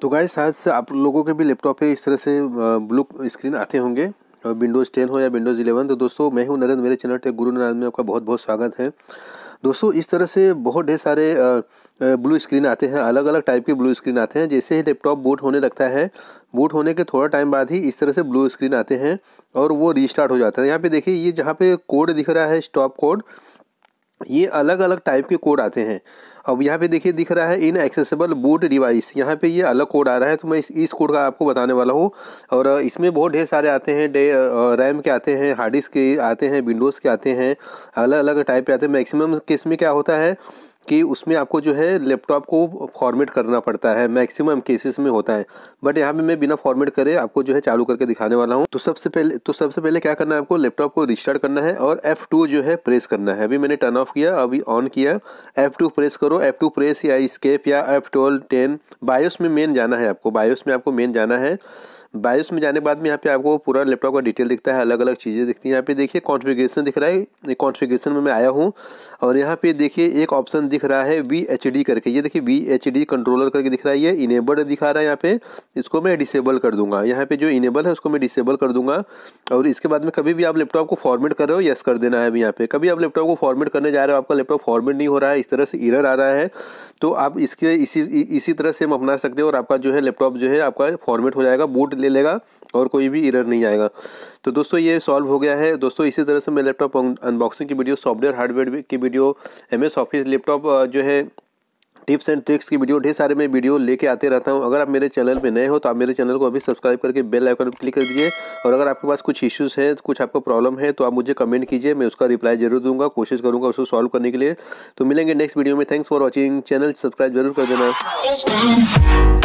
तो गाय शायद आप लोगों के भी लैपटॉप पे इस तरह से ब्लू स्क्रीन आते होंगे विंडोज़ टेन हो या विंडोज़ इलेवन तो दोस्तों मैं हूं नरेंद्र मेरे चैनल टेक गुरु नारायण में आपका बहुत बहुत स्वागत है दोस्तों इस तरह से बहुत ढेर सारे ब्लू स्क्रीन आते हैं अलग अलग टाइप के ब्लू स्क्रीन आते हैं जैसे ही लैपटॉप बूट होने लगता है बूट होने के थोड़ा टाइम बाद ही इस तरह से ब्लू स्क्रीन आते हैं और वो रीस्टार्ट हो जाता है यहाँ पे देखिए ये जहाँ पे कोड दिख रहा है स्टॉप कोड ये अलग अलग टाइप के कोड आते हैं अब यहाँ पे देखिए दिख रहा है इन एक्सेसिबल बूट डिवाइस यहाँ पे ये अलग कोड आ रहा है तो मैं इस इस कोड का आपको बताने वाला हूँ और इसमें बहुत ढेर सारे आते हैं डे रैम के आते हैं हार्ड डिस्क के आते हैं विंडोज़ के आते हैं अलग अलग टाइप के आते हैं मैक्सिमम किस में क्या होता है कि उसमें आपको जो है लैपटॉप को फॉर्मेट करना पड़ता है मैक्सिमम केसेस में होता है बट यहाँ पे मैं बिना फॉर्मेट करे आपको जो है चालू करके दिखाने वाला हूँ तो सबसे पहले तो सबसे पहले क्या करना है आपको लैपटॉप को रिस्टार्ट करना है और एफ़ टू जो है प्रेस करना है अभी मैंने टर्न ऑफ किया अभी ऑन किया एफ़ टू प्रेस करो एफ़ टू प्रेस या स्केप या एफ़ ट्वेल्व टेन बायोस में मेन जाना है आपको बायोस में आपको मेन जाना है बायोस में जाने के बाद में यहाँ पे आपको पूरा लैपटॉप का डिटेल दिखता है अलग अलग चीज़ें दिखती हैं यहाँ पे देखिए कॉन्फ़िगरेशन दिख रहा है कॉन्फ़िगरेशन में मैं आया हूँ और यहाँ पे देखिए एक ऑप्शन दिख रहा है वी एच डी करके ये देखिए वी एच डी कंट्रोलर करके दिख रहा है ये इनेबल दिखा रहा है यहाँ पे इसको मैं डिसेबल कर दूंगा यहाँ पे जो इनेबल है उसको मैं डिसेबल कर दूंगा और इसके बाद में कभी भी आप लैपटॉप को फॉर्मेट कर रहे हो यस कर देना है अभी यहाँ पे कभी आप लैपटॉप को फॉर्मेट करने जा रहे हो आपका लैपटॉप फॉर्मेट नहीं हो रहा है इस तरह से इरर आ रहा है तो आप इसके इसी इसी तरह से हम अपना सकते हो और आपका जो है लैपटॉप जो है आपका फॉर्मेट हो जाएगा बूट ले लेगा और कोई भी इरर नहीं आएगा तो दोस्तों ये सॉल्व हो गया है दोस्तों इसी तरह से मैं लैपटॉप अनबॉक्सिंग की वीडियो सॉफ्टवेयर हार्डवेयर की वीडियो एम ऑफिस लैपटॉप जो है टिप्स एंड ट्रिक्स की वीडियो ढेर सारे मैं वीडियो लेके आते रहता हूँ अगर आप मेरे चैनल पे नए हो तो आप मेरे चैनल को अभी सब्सक्राइब करके बेल आइकन पर क्लिक कर दीजिए और अगर आपके पास कुछ इश्यूज हैं कुछ आपको प्रॉब्लम है तो आप मुझे कमेंट कीजिए मैं उसका रिप्लाई जरूर दूंगा कोशिश करूँगा उसको सॉल्व करने के लिए तो मिलेंगे नेक्स्ट वीडियो में thanks for watching channel subscribe जरूर कर देना